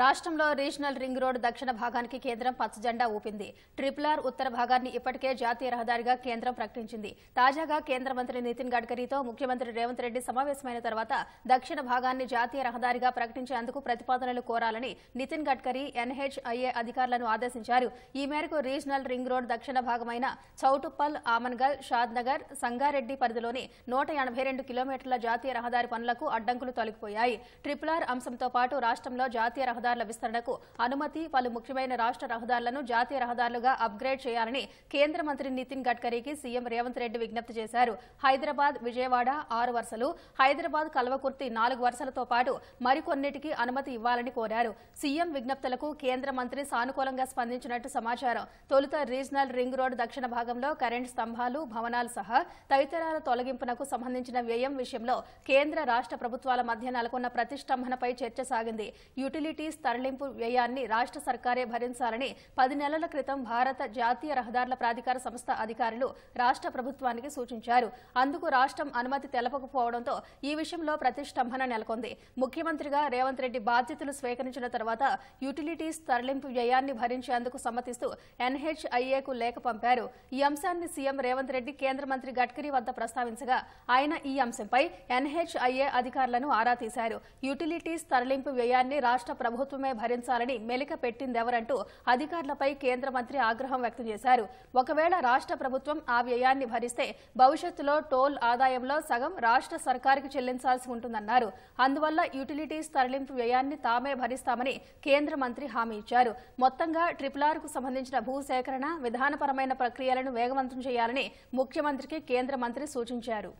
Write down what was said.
రాష్ట్రంలో regional ring road దక్షిణ భాగానికి కేంద్రం పచ్చజెండా ఊపింది ట్రిపుల్ ఆర్ ఉత్తర భాగాన్ని ఇప్పటికే జాతీయ రహదారిగా కేంద్రం ప్రకటించింది తాజాగా కేంద్ర మంత్రి నితిన్ గడ్కరీతో ముఖ్యమంత్రి రేవంత్ రెడ్డి సమావేశమైన తర్వాత దక్షిణ భాగాన్ని జాతీయ రహదారిగా ప్రకటించేందుకు ప్రతిపాదనలు కోరాలని నితిన్ గడ్కరీ ఎన్హెచ్ఐఏ అధికారులను ఆదేశించారు ఈ మేరకు రీజనల్ రింగ్ రోడ్ దక్షిణ భాగమైన చౌటుప్పల్ ఆమన్గల్ షాద్నగర్ సంగారెడ్డి పరిధిలోని నూట కిలోమీటర్ల జాతీయ రహదారి పనులకు అడ్డంకులు తొలగిపోయాయి ట్రిపుల్ ఆర్ అంశంతో పాటు రాష్ట్రంలో జాతీయ రహదారుల విస్తరణకు అనుమతి పలు ముఖ్యమైన రాష్ట్ర రహదారులను జాతీయ రహదారులుగా అప్గ్రేడ్ చేయాలని కేంద్ర మంత్రి నితిన్ గడ్కరీకి సీఎం రేవంత్ రెడ్డి విజ్ఞప్తి చేశారు హైదరాబాద్ విజయవాడ ఆరు వరుసలు హైదరాబాద్ కల్వకుర్తి నాలుగు వరుసలతో పాటు మరికొన్నిటికి అనుమతి ఇవ్వాలని కోరారు సీఎం విజ్ఞప్తులకు కేంద్ర మంత్రి సానుకూలంగా స్పందించినట్టు సమాచారం తొలుత రీజనల్ రింగ్ రోడ్ దక్షిణ భాగంలో కరెంటు స్తంభాలు భవనాలు సహా తదితరాల తొలగింపునకు సంబంధించిన వ్యయం విషయంలో కేంద్ర రాష్ట్ర ప్రభుత్వాల మధ్య నెలకొన్న ప్రతిష్టంభనపై చర్చ సాగింది యుటిలిటీ కిలీస్ తరలింపు వ్యయాన్ని రాష్ట్ర సర్కారే భరించాలని పది నెలల క్రితం భారత జాతీయ రహదారుల ప్రాధికార సంస్థ అధికారులు రాష్ట్ర ప్రభుత్వానికి సూచించారు అందుకు రాష్ట్రం అనుమతి తెలపకపోవడంతో ఈ విషయంలో ప్రతిష్టంభన నెలకొంది ముఖ్యమంత్రిగా రేవంత్ రెడ్డి బాధ్యతలు స్వీకరించిన తర్వాత యుటిలిటీస్ తరలింపు వ్యయాన్ని భరించేందుకు సమ్మతిస్తూ ఎన్హెచ్ఐఏకు లేఖ పంపారు ఈ అంశాన్ని సీఎం రేవంత్ రెడ్డి కేంద్ర మంత్రి గడ్కరీ వద్ద ప్రస్తావించగా ఆయన ఈ అంశంపై ఎన్హెచ్ఐఏ అధికారులను ఆరా తీశారు యుటిలిటీస్ తరలింపు వ్యయాన్ని రాష్ట్ర ప్రభుత్వం ప్రభుత్వమే భరించాలని మెలిక పెట్టిందెవరంటూ అధికారులపై కేంద్ర మంత్రి ఆగ్రహం వ్యక్తం చేశారు ఒకవేళ రాష్ట్ర ప్రభుత్వం ఆ వ్యయాన్ని భరిస్తే భవిష్యత్తులో టోల్ ఆదాయంలో సగం రాష్ట్ర సర్కారుకి చెల్లించాల్సి ఉంటుందన్నారు అందువల్ల యూటిలిటీస్ తరలింపు వ్యయాన్ని తామే భరిస్తామని కేంద్ర మంత్రి హామీ ఇచ్చారు మొత్తంగా ట్రిపుల్ ఆర్ కు సంబంధించిన భూ సేకరణ విధానపరమైన ప్రక్రియలను వేగవంతం చేయాలని ముఖ్యమంత్రికి కేంద్ర మంత్రి సూచించారు